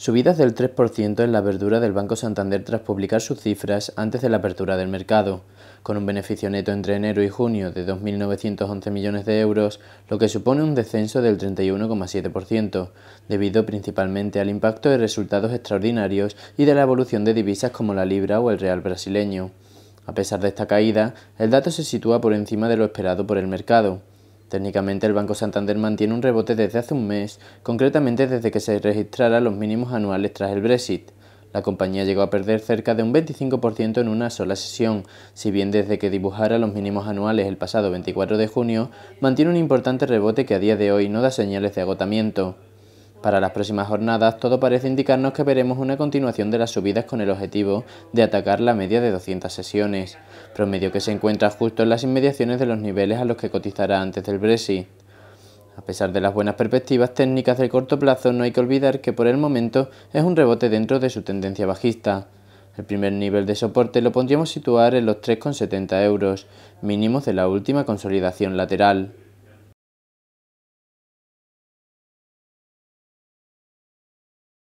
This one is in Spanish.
Subidas del 3% en la verdura del Banco Santander tras publicar sus cifras antes de la apertura del mercado, con un beneficio neto entre enero y junio de 2.911 millones de euros, lo que supone un descenso del 31,7%, debido principalmente al impacto de resultados extraordinarios y de la evolución de divisas como la libra o el real brasileño. A pesar de esta caída, el dato se sitúa por encima de lo esperado por el mercado. Técnicamente el Banco Santander mantiene un rebote desde hace un mes, concretamente desde que se registrara los mínimos anuales tras el Brexit. La compañía llegó a perder cerca de un 25% en una sola sesión, si bien desde que dibujara los mínimos anuales el pasado 24 de junio, mantiene un importante rebote que a día de hoy no da señales de agotamiento. Para las próximas jornadas, todo parece indicarnos que veremos una continuación de las subidas con el objetivo de atacar la media de 200 sesiones, promedio que se encuentra justo en las inmediaciones de los niveles a los que cotizará antes del Brexit. A pesar de las buenas perspectivas técnicas del corto plazo, no hay que olvidar que por el momento es un rebote dentro de su tendencia bajista. El primer nivel de soporte lo podríamos situar en los 3,70 euros, mínimos de la última consolidación lateral.